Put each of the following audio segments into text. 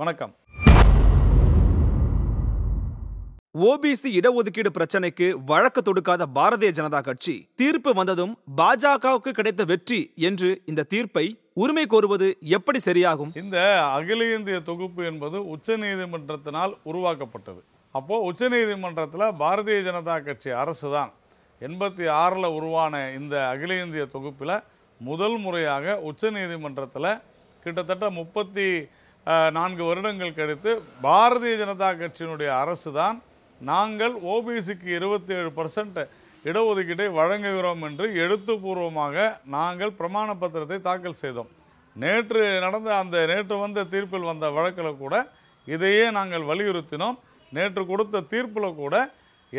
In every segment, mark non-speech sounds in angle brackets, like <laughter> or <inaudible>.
வணக்கம் ஓபிசி இடஒதுக்கீடு பிரச்சனைக்கு வழக்கு தொடுக்காத பாரதிய ஜனதா கட்சி தீர்ப்பு வந்ததும் பாஜகவுக்கு கிடைத்த வெற்றி என்று இந்த தீர்ப்பை உரிமை கோருவது எப்படி சரியாகும் இந்த அகில இந்திய தொகுப்பு என்பது உச்ச நீதிமன்றத்தினால் உருவாக்கப்பட்டது அப்போது உச்ச நீதிமன்றத்தில் பாரதிய ஜனதா கட்சி அரசு தான் எண்பத்தி ஆறில் உருவான இந்த அகில இந்திய தொகுப்பில் முதல் முறையாக உச்ச நீதிமன்றத்தில் கிட்டத்தட்ட முப்பத்தி நான்கு வருடங்கள் கழித்து பாரதிய ஜனதா கட்சியினுடைய அரசு தான் நாங்கள் ஓபிசிக்கு இருபத்தி ஏழு பர்சன்ட் இடஒதுக்கீட்டை வழங்குகிறோம் என்று எழுத்துப்பூர்வமாக நாங்கள் பிரமாண பத்திரத்தை தாக்கல் செய்தோம் நேற்று நடந்த அந்த நேற்று வந்த தீர்ப்பில் வந்த வழக்கில் கூட இதையே நாங்கள் வலியுறுத்தினோம் நேற்று கொடுத்த தீர்ப்பில் கூட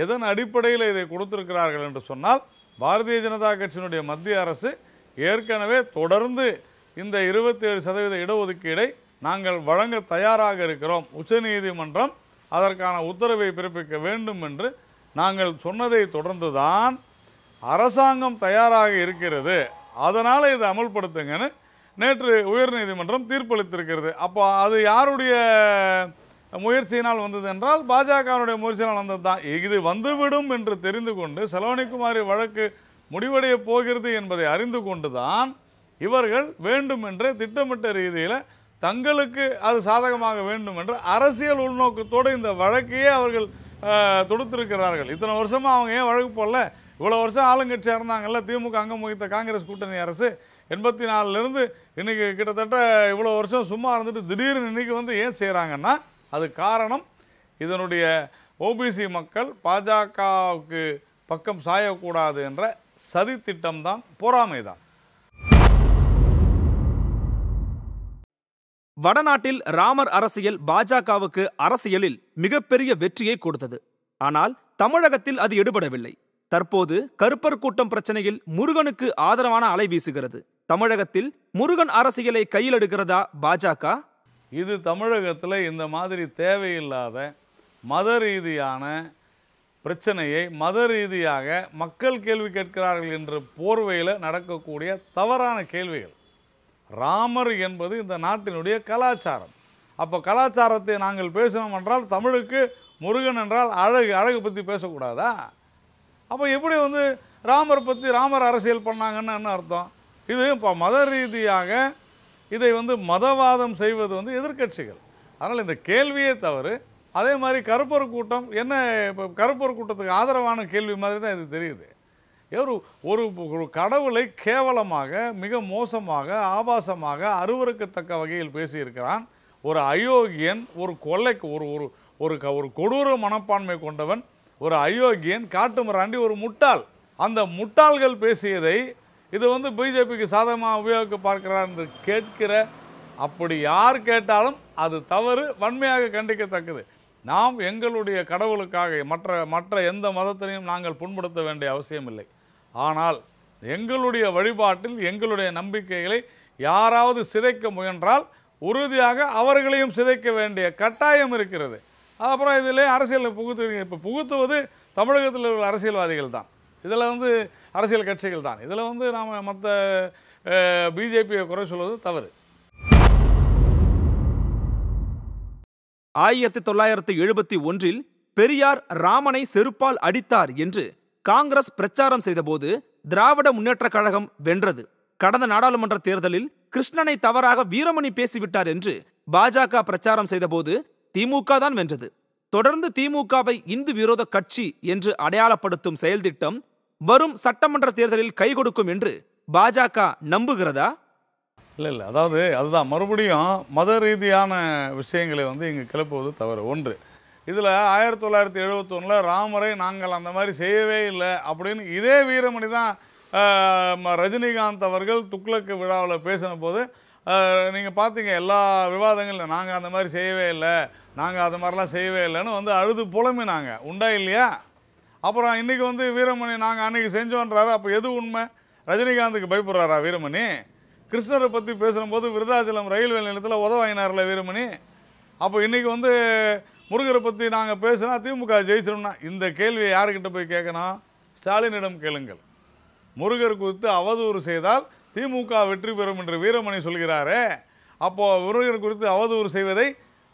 எதன் அடிப்படையில் இதை கொடுத்திருக்கிறார்கள் என்று சொன்னால் பாரதிய ஜனதா கட்சியினுடைய மத்திய அரசு ஏற்கனவே தொடர்ந்து இந்த இருபத்தி ஏழு சதவீத இடஒதுக்கீடை நாங்கள் வழங்க தயாராக இருக்கிறோம் உச்சநீதிமன்றம் அதற்கான உத்தரவை பிறப்பிக்க வேண்டும் என்று நாங்கள் சொன்னதை தொடர்ந்து தான் அரசாங்கம் தயாராக இருக்கிறது அதனால் இதை அமல்படுத்துங்கன்னு நேற்று உயர்நீதிமன்றம் தீர்ப்பளித்திருக்கிறது அப்போ அது யாருடைய முயற்சியினால் வந்தது என்றால் பாஜகவுடைய முயற்சியினால் வந்தது தான் இது வந்துவிடும் என்று தெரிந்து கொண்டு செலவணிக்குமாரி வழக்கு முடிவடைய போகிறது என்பதை அறிந்து கொண்டு தான் இவர்கள் வேண்டும் திட்டமிட்ட ரீதியில் தங்களுக்கு அது சாதகமாக வேண்டும் என்று அரசியல் உள்நோக்கத்தோடு இந்த வழக்கையே அவர்கள் தொடுத்திருக்கிறார்கள் இத்தனை வருஷமாக அவங்க ஏன் வழக்கு போடல இவ்வளோ வருஷம் ஆளுங்கட்சியாக இருந்தாங்கல்ல திமுக அங்கம் வகித்த காங்கிரஸ் கூட்டணி அரசு எண்பத்தி நாலுலேருந்து இன்றைக்கி கிட்டத்தட்ட இவ்வளோ வருஷம் சும்மா இருந்துட்டு திடீர்னு இன்றைக்கி வந்து ஏன் செய்கிறாங்கன்னா அது காரணம் இதனுடைய ஓபிசி மக்கள் பாஜகவுக்கு பக்கம் சாயக்கூடாது என்ற சதித்திட்டம்தான் பொறாமை தான் வடநாட்டில் ராமர் அரசியல் பாஜகவுக்கு அரசியலில் மிகப்பெரிய வெற்றியை கொடுத்தது ஆனால் தமிழகத்தில் அது எடுபடவில்லை தற்போது கருப்பர் கூட்டம் பிரச்சனையில் முருகனுக்கு ஆதரவான அலை வீசுகிறது தமிழகத்தில் முருகன் அரசியலை கையில் எடுக்கிறதா பாஜக இது தமிழகத்தில் இந்த மாதிரி தேவையில்லாத மத ரீதியான பிரச்சனையை மத ரீதியாக மக்கள் கேள்வி கேட்கிறார்கள் என்ற போர்வையில் நடக்கக்கூடிய தவறான கேள்விகள் ராமர் என்பது இந்த நாட்டினுடைய கலாச்சாரம் அப்போ கலாச்சாரத்தை நாங்கள் பேசினோம் என்றால் தமிழுக்கு முருகன் என்றால் அழகு அழகு பற்றி பேசக்கூடாதா அப்போ எப்படி வந்து ராமர் பற்றி ராமர் அரசியல் பண்ணாங்கன்னு என்ன அர்த்தம் இது இப்போ மத ரீதியாக இதை வந்து மதவாதம் செய்வது வந்து எதிர்கட்சிகள் அதனால் இந்த கேள்வியே தவறு அதே மாதிரி கருப்பர் கூட்டம் என்ன இப்போ கருப்பர் கூட்டத்துக்கு ஆதரவான கேள்வி மாதிரி தான் இது தெரியுது ஒரு ஒரு ஒரு கடவுளை கேவலமாக மிக மோசமாக ஆபாசமாக அருவருக்கத்தக்க வகையில் பேசியிருக்கிறான் ஒரு அயோக்கியன் ஒரு கொள்ளை ஒரு ஒரு ஒரு க ஒரு கொடூர மனப்பான்மை கொண்டவன் ஒரு அயோக்கியன் காட்டு மிராண்டி ஒரு முட்டாள் அந்த முட்டாள்கள் பேசியதை இது வந்து பிஜேபிக்கு சாதகமாக உபயோகிக்க பார்க்கிறார் என்று கேட்கிற அப்படி யார் கேட்டாலும் அது தவறு வன்மையாக கண்டிக்கத்தக்கது நாம் எங்களுடைய கடவுளுக்காக மற்ற மற்ற எந்த மதத்தினையும் நாங்கள் புண்படுத்த வேண்டிய அவசியம் இல்லை ஆனால் எங்களுடைய வழிபாட்டில் எங்களுடைய நம்பிக்கைகளை யாராவது சிதைக்க முயன்றால் உறுதியாக அவர்களையும் சிதைக்க வேண்டிய கட்டாயம் இருக்கிறது அப்புறம் இதில் அரசியலில் புகுத்து இப்போ புகுத்துவது தமிழகத்தில் உள்ள அரசியல்வாதிகள் தான் இதில் வந்து அரசியல் கட்சிகள் தான் இதில் வந்து நாம் மற்ற பிஜேபியை குறை சொல்வது தவறு ஆயிரத்தி தொள்ளாயிரத்தி எழுபத்தி ஒன்றில் பெரியார் ராமனை செருப்பால் அடித்தார் என்று காங்கிரஸ் பிரச்சாரம் செய்தபோது திராவிட முன்னேற்றக் கழகம் வென்றது கடந்த நாடாளுமன்ற தேர்தலில் கிருஷ்ணனை தவறாக வீரமணி பேசிவிட்டார் என்று பாஜக பிரச்சாரம் செய்தபோது திமுக தான் வென்றது தொடர்ந்து திமுகவை இந்து விரோத கட்சி என்று அடையாளப்படுத்தும் செயல்திட்டம் வரும் சட்டமன்ற தேர்தலில் கை கொடுக்கும் என்று பாஜக நம்புகிறதா இல்லை இல்லை அதாவது அதுதான் மறுபடியும் மத ரீதியான விஷயங்களை வந்து இங்கே கிளப்புவது தவறு ஒன்று இதில் ஆயிரத்தி தொள்ளாயிரத்தி எழுபத்தொன்னில் ராமரை நாங்கள் அந்த மாதிரி செய்யவே இல்லை அப்படின்னு இதே வீரமணி தான் ரஜினிகாந்த் அவர்கள் துக்ளக்கு விழாவில் பேசின போது நீங்கள் பார்த்தீங்க எல்லா விவாதங்களும் நாங்கள் அந்த மாதிரி செய்யவே இல்லை நாங்கள் அது மாதிரிலாம் செய்யவே இல்லைன்னு வந்து அழுது புலம்பினாங்க உண்டா இல்லையா அப்புறம் இன்றைக்கி வந்து வீரமணி நாங்கள் அன்றைக்கி செஞ்சோன்றாரு அப்போ எது உண்மை ரஜினிகாந்துக்கு பயப்படுறாரா வீரமணி கிருஷ்ணரை பற்றி பேசும்போது விருதாச்சலம் ரயில்வே நிலையத்தில் உதவாயினார்ல வீரமணி அப்போ இன்றைக்கி வந்து முருகரை பற்றி நாங்கள் பேசுனா திமுக ஜெயிச்சிடும்னா இந்த கேள்வியை யாருக்கிட்ட போய் கேட்கணும் ஸ்டாலினிடம் கேளுங்கள் முருகர் குறித்து அவதூறு செய்தால் திமுக வெற்றி பெறும் என்று வீரமணி சொல்கிறாரே அப்போது முருகர் குறித்து அவதூறு செய்வதை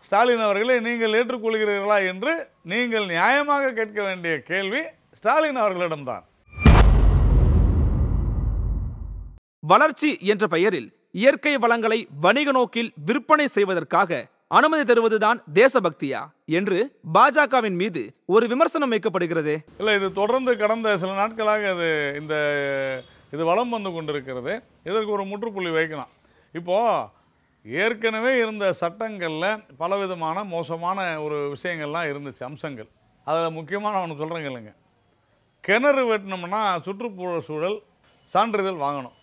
ஸ்டாலின் அவர்களை நீங்கள் ஏற்றுக்கொள்கிறீர்களா என்று நீங்கள் நியாயமாக கேட்க வேண்டிய கேள்வி ஸ்டாலின் அவர்களிடம்தான் வளர்ச்சி என்ற பெயரில் இயற்கை வளங்களை வணிக நோக்கில் விற்பனை செய்வதற்காக அனுமதி தருவதுதான் தேசபக்தியா என்று பாஜகவின் மீது ஒரு விமர்சனம் வைக்கப்படுகிறது இல்லை இது தொடர்ந்து கடந்த சில நாட்களாக இது இந்த இது வளம் வந்து கொண்டிருக்கிறது இதற்கு ஒரு முற்றுப்புள்ளி வைக்கலாம் இப்போது ஏற்கனவே இருந்த சட்டங்களில் பலவிதமான மோசமான ஒரு விஷயங்கள்லாம் இருந்துச்சு அம்சங்கள் அதில் முக்கியமான ஒன்று சொல்கிறேங்க இல்லைங்க கிணறு வெட்டினோம்னா சுற்றுப்புற சூழல் சான்றிதழ் வாங்கணும்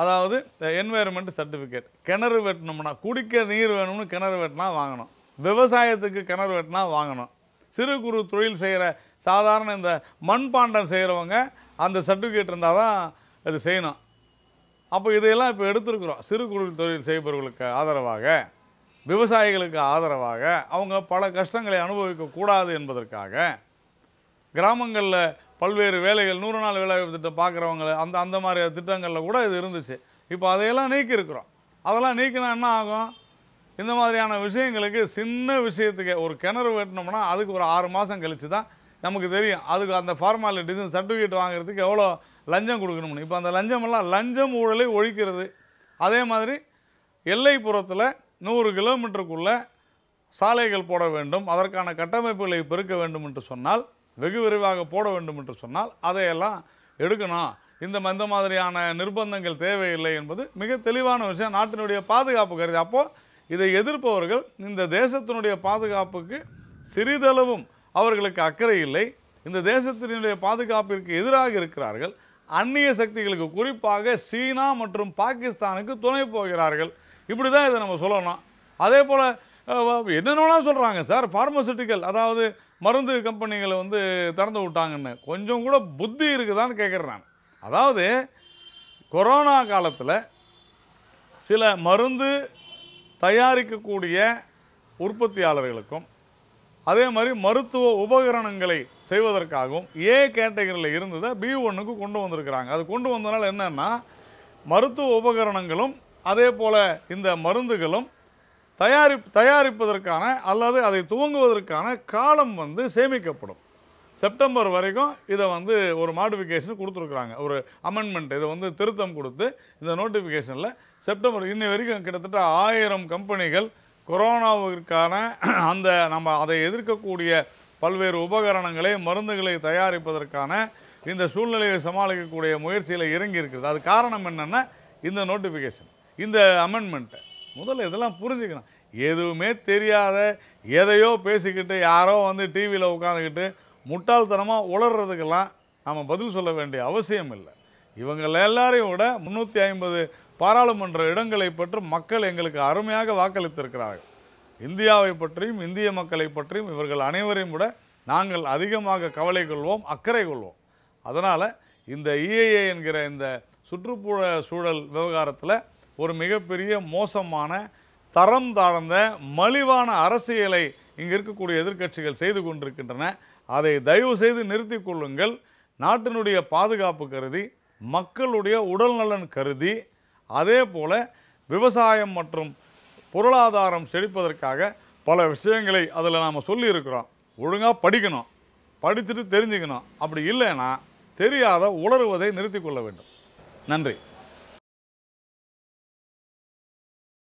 அதாவது என்வைரன்மெண்ட் சர்டிஃபிகேட் கிணறு வெட்டினோம்னா குடிக்க நீர் வேணும்னு கிணறு வெட்டினா வாங்கணும் விவசாயத்துக்கு கிணறு வெட்டினா வாங்கணும் சிறு குறு தொழில் செய்கிற சாதாரண இந்த மண்பாண்டம் செய்கிறவங்க அந்த சர்டிஃபிகேட் இருந்தால் தான் அது செய்யணும் அப்போ இதையெல்லாம் இப்போ எடுத்துருக்குறோம் சிறு குறு தொழில் செய்பவர்களுக்கு ஆதரவாக விவசாயிகளுக்கு ஆதரவாக அவங்க பல கஷ்டங்களை அனுபவிக்கக்கூடாது என்பதற்காக கிராமங்களில் பல்வேறு வேலைகள் நூறு நாள் வேலைவாய்ப்பு திட்டம் பார்க்குறவங்க அந்த அந்த மாதிரி திட்டங்களில் கூட இது இருந்துச்சு இப்போ அதையெல்லாம் நீக்கியிருக்கிறோம் அதெல்லாம் நீக்கினா என்ன ஆகும் இந்த மாதிரியான விஷயங்களுக்கு சின்ன விஷயத்துக்கு ஒரு கிணறு வெட்டினோம்னா அதுக்கு ஒரு ஆறு மாதம் கழித்து தான் நமக்கு தெரியும் அதுக்கு அந்த ஃபார்மாலிட்டிஸும் சர்டிஃபிகேட் வாங்குறதுக்கு எவ்வளோ லஞ்சம் கொடுக்கணும்னு இப்போ அந்த லஞ்சமெல்லாம் லஞ்சம் ஊழலை ஒழிக்கிறது அதே மாதிரி எல்லைப்புறத்தில் நூறு கிலோமீட்டருக்குள்ளே சாலைகள் போட வேண்டும் அதற்கான கட்டமைப்புகளை பெருக்க வேண்டும் என்று சொன்னால் வெகு விரைவாக போட வேண்டும் என்று சொன்னால் அதையெல்லாம் எடுக்கணும் இந்த இந்த மாதிரியான நிர்பந்தங்கள் தேவையில்லை என்பது மிக தெளிவான விஷயம் நாட்டினுடைய பாதுகாப்பு கருதி அப்போது இதை எதிர்ப்பவர்கள் இந்த தேசத்தினுடைய பாதுகாப்புக்கு சிறிதளவும் அவர்களுக்கு அக்கறை இல்லை இந்த தேசத்தினுடைய பாதுகாப்பிற்கு எதிராக இருக்கிறார்கள் அந்நிய சக்திகளுக்கு குறிப்பாக சீனா மற்றும் பாகிஸ்தானுக்கு துணை போகிறார்கள் இப்படி தான் இதை நம்ம சொல்லணும் அதே போல் என்னென்னலாம் சொல்கிறாங்க சார் ஃபார்மசூட்டிக்கல் அதாவது மருந்து கம்பெனிகளை வந்து திறந்து விட்டாங்கன்னு கொஞ்சம் கூட புத்தி இருக்குதான்னு கேட்குறேன் நான் அதாவது கொரோனா காலத்தில் சில மருந்து தயாரிக்கக்கூடிய உற்பத்தியாளர்களுக்கும் அதே மாதிரி மருத்துவ உபகரணங்களை செய்வதற்காகவும் ஏ கேட்டகரியில் இருந்ததை பி ஒன்றுக்கு கொண்டு வந்திருக்கிறாங்க அது கொண்டு வந்ததுனால என்னென்னா மருத்துவ உபகரணங்களும் அதே போல் இந்த மருந்துகளும் தயாரி தயாரிப்பதற்கான அல்லது அதை துவங்குவதற்கான காலம் வந்து சேமிக்கப்படும் செப்டம்பர் வரைக்கும் இதை வந்து ஒரு மாடிஃபிகேஷன் கொடுத்துருக்குறாங்க ஒரு அமெண்ட்மெண்ட் இதை வந்து திருத்தம் கொடுத்து இந்த நோட்டிஃபிகேஷனில் செப்டம்பர் இன்னை வரைக்கும் கிட்டத்தட்ட ஆயிரம் கம்பெனிகள் கொரோனாவிற்கான <clears throat> அந்த நம்ம அதை எதிர்க்கக்கூடிய பல்வேறு உபகரணங்களை மருந்துகளை தயாரிப்பதற்கான இந்த சூழ்நிலையை சமாளிக்கக்கூடிய முயற்சியில் இறங்கி இருக்குது அது காரணம் என்னென்னா இந்த நோட்டிஃபிகேஷன் இந்த அமெண்ட்மெண்ட்டு முதல்ல இதெல்லாம் புரிஞ்சுக்கணும் எதுவுமே தெரியாத எதையோ பேசிக்கிட்டு யாரோ வந்து டிவியில் உட்காந்துக்கிட்டு முட்டாள்தனமாக உளர்றதுக்கெல்லாம் நாம் பதில் சொல்ல வேண்டிய அவசியம் இல்லை இவங்கள் எல்லாரையும் விட முந்நூற்றி ஐம்பது பாராளுமன்ற இடங்களை பற்றி மக்கள் எங்களுக்கு அருமையாக வாக்களித்திருக்கிறார்கள் இந்தியாவை பற்றியும் இந்திய மக்களை பற்றியும் இவர்கள் அனைவரையும் விட நாங்கள் அதிகமாக கவலை கொள்வோம் அக்கறை கொள்வோம் அதனால் இந்த இஏஏ e என்கிற இந்த சுற்றுப்புற சூழல் விவகாரத்தில் ஒரு மிகப்பெரிய மோசமான தரம் தாழ்ந்த மலிவான அரசியலை இங்கே இருக்கக்கூடிய எதிர்க்கட்சிகள் செய்து கொண்டிருக்கின்றன அதை தயவு செய்து நிறுத்தி கொள்ளுங்கள் நாட்டினுடைய பாதுகாப்பு கருதி மக்களுடைய உடல்நலன் கருதி அதே போல் விவசாயம் மற்றும் பொருளாதாரம் செழிப்பதற்காக பல விஷயங்களை அதில் நாம் சொல்லியிருக்கிறோம் ஒழுங்காக படிக்கணும் படிச்சுட்டு தெரிஞ்சுக்கணும் அப்படி இல்லைன்னா தெரியாத உளறுவதை நிறுத்தி கொள்ள வேண்டும் நன்றி